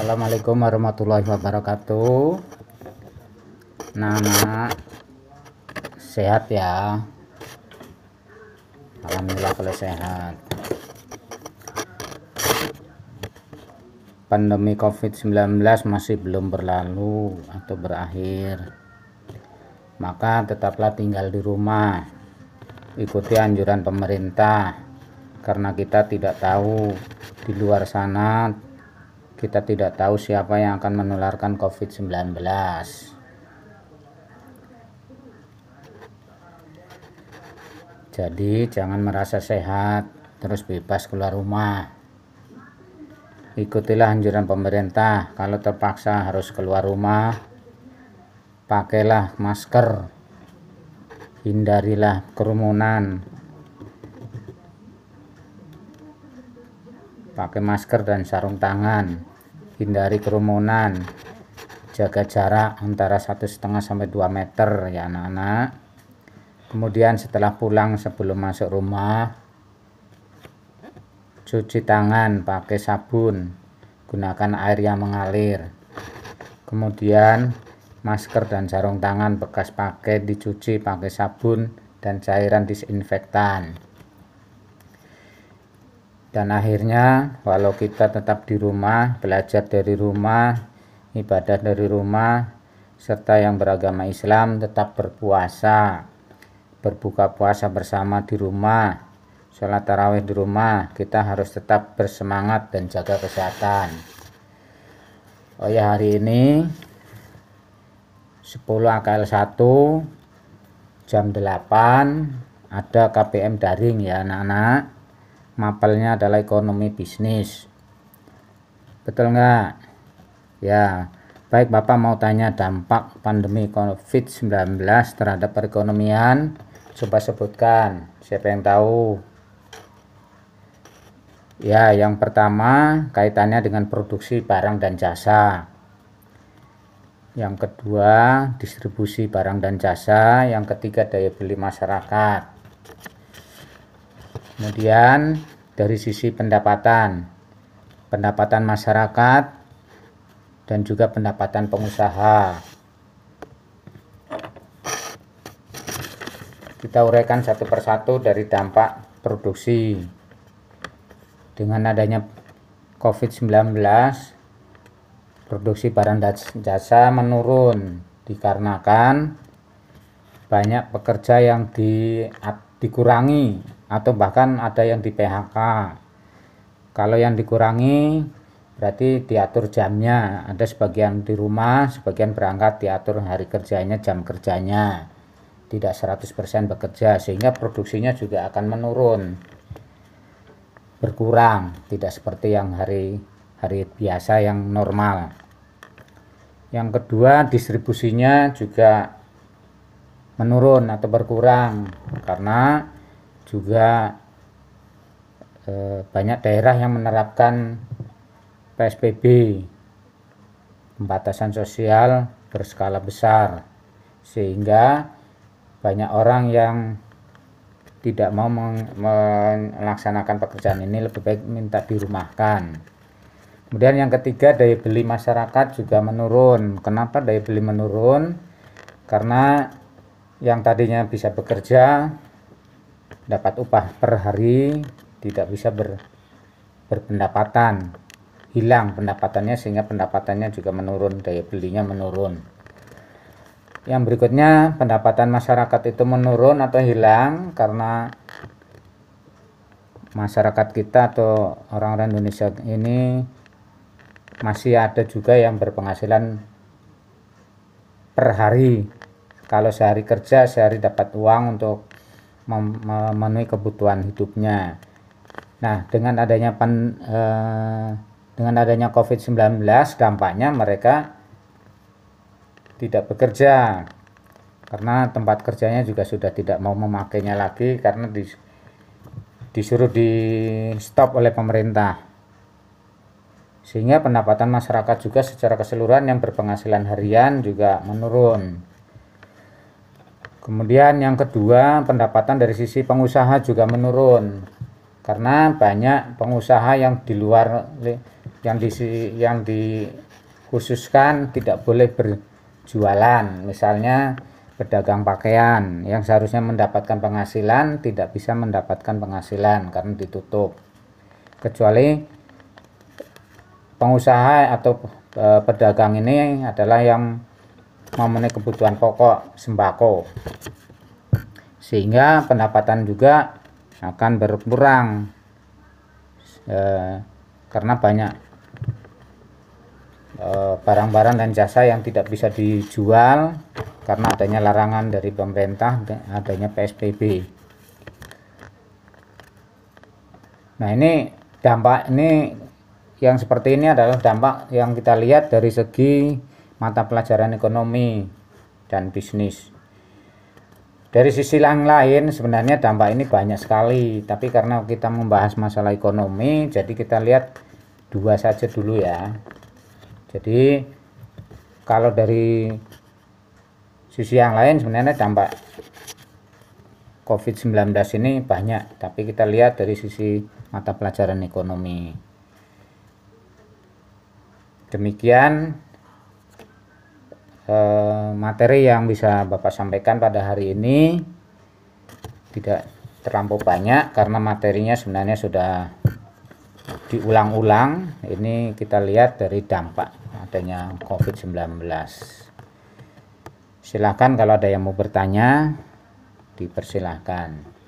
Assalamualaikum warahmatullahi wabarakatuh Nah Sehat ya Alhamdulillah kalau sehat Pandemi COVID-19 masih belum berlalu atau berakhir Maka tetaplah tinggal di rumah Ikuti anjuran pemerintah Karena kita tidak tahu di luar sana kita tidak tahu siapa yang akan menularkan COVID-19. Jadi jangan merasa sehat terus bebas keluar rumah. Ikutilah anjuran pemerintah, kalau terpaksa harus keluar rumah, pakailah masker, hindarilah kerumunan, pakai masker dan sarung tangan hindari kerumunan jaga jarak antara satu setengah sampai 2 meter ya anak-anak kemudian setelah pulang sebelum masuk rumah cuci tangan pakai sabun gunakan air yang mengalir kemudian masker dan sarung tangan bekas pakai dicuci pakai sabun dan cairan disinfektan dan akhirnya walau kita tetap di rumah belajar dari rumah ibadah dari rumah serta yang beragama Islam tetap berpuasa berbuka puasa bersama di rumah sholat tarawih di rumah kita harus tetap bersemangat dan jaga kesehatan oh ya hari ini 10 AKL1 jam 8 ada KPM daring ya anak-anak mapelnya adalah ekonomi bisnis betul nggak ya baik Bapak mau tanya dampak pandemi COVID-19 terhadap perekonomian coba sebutkan siapa yang tahu ya yang pertama kaitannya dengan produksi barang dan jasa yang kedua distribusi barang dan jasa yang ketiga daya beli masyarakat Kemudian dari sisi pendapatan, pendapatan masyarakat dan juga pendapatan pengusaha. Kita uraikan satu persatu dari dampak produksi. Dengan adanya COVID-19, produksi barang dan jasa menurun dikarenakan banyak pekerja yang di, dikurangi atau bahkan ada yang di PHK. Kalau yang dikurangi berarti diatur jamnya. Ada sebagian di rumah, sebagian berangkat diatur hari kerjanya, jam kerjanya. Tidak 100% bekerja sehingga produksinya juga akan menurun. Berkurang, tidak seperti yang hari hari biasa yang normal. Yang kedua, distribusinya juga menurun atau berkurang karena juga e, banyak daerah yang menerapkan PSBB pembatasan sosial berskala besar sehingga banyak orang yang tidak mau melaksanakan pekerjaan ini lebih baik minta dirumahkan kemudian yang ketiga daya beli masyarakat juga menurun kenapa daya beli menurun karena yang tadinya bisa bekerja dapat upah per hari tidak bisa ber, berpendapatan hilang pendapatannya sehingga pendapatannya juga menurun daya belinya menurun yang berikutnya pendapatan masyarakat itu menurun atau hilang karena masyarakat kita atau orang-orang Indonesia ini masih ada juga yang berpenghasilan per hari kalau sehari kerja sehari dapat uang untuk memenuhi kebutuhan hidupnya. Nah, dengan adanya pan, eh, dengan adanya COVID-19 dampaknya mereka tidak bekerja karena tempat kerjanya juga sudah tidak mau memakainya lagi karena dis, disuruh di stop oleh pemerintah sehingga pendapatan masyarakat juga secara keseluruhan yang berpenghasilan harian juga menurun Kemudian yang kedua, pendapatan dari sisi pengusaha juga menurun karena banyak pengusaha yang di luar yang di yang dikhususkan tidak boleh berjualan. Misalnya pedagang pakaian yang seharusnya mendapatkan penghasilan tidak bisa mendapatkan penghasilan karena ditutup. Kecuali pengusaha atau e, pedagang ini adalah yang memenuhi kebutuhan pokok sembako sehingga pendapatan juga akan berkurang eh, karena banyak eh, barang-barang eh, dan jasa yang tidak bisa dijual karena adanya larangan dari pemerintah adanya PSBB nah ini dampak ini yang seperti ini adalah dampak yang kita lihat dari segi mata pelajaran ekonomi dan bisnis. Dari sisi yang lain sebenarnya dampak ini banyak sekali, tapi karena kita membahas masalah ekonomi, jadi kita lihat dua saja dulu ya. Jadi kalau dari sisi yang lain sebenarnya dampak COVID-19 ini banyak, tapi kita lihat dari sisi mata pelajaran ekonomi. Demikian Eh, materi yang bisa Bapak sampaikan pada hari ini tidak terlampau banyak karena materinya sebenarnya sudah diulang-ulang ini kita lihat dari dampak adanya COVID-19 silahkan kalau ada yang mau bertanya dipersilahkan